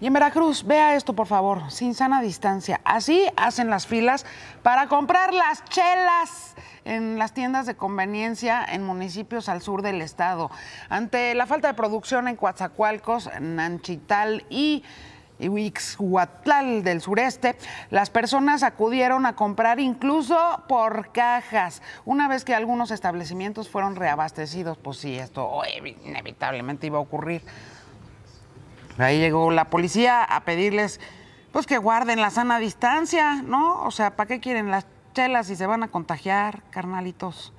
Y en Veracruz, vea esto por favor, sin sana distancia. Así hacen las filas para comprar las chelas en las tiendas de conveniencia en municipios al sur del estado. Ante la falta de producción en Coatzacoalcos, Nanchital y Huixhuatlal del sureste, las personas acudieron a comprar incluso por cajas, una vez que algunos establecimientos fueron reabastecidos, pues sí, esto oh, inevitablemente iba a ocurrir. Ahí llegó la policía a pedirles pues que guarden la sana distancia, ¿no? O sea, ¿para qué quieren las chelas si se van a contagiar, carnalitos?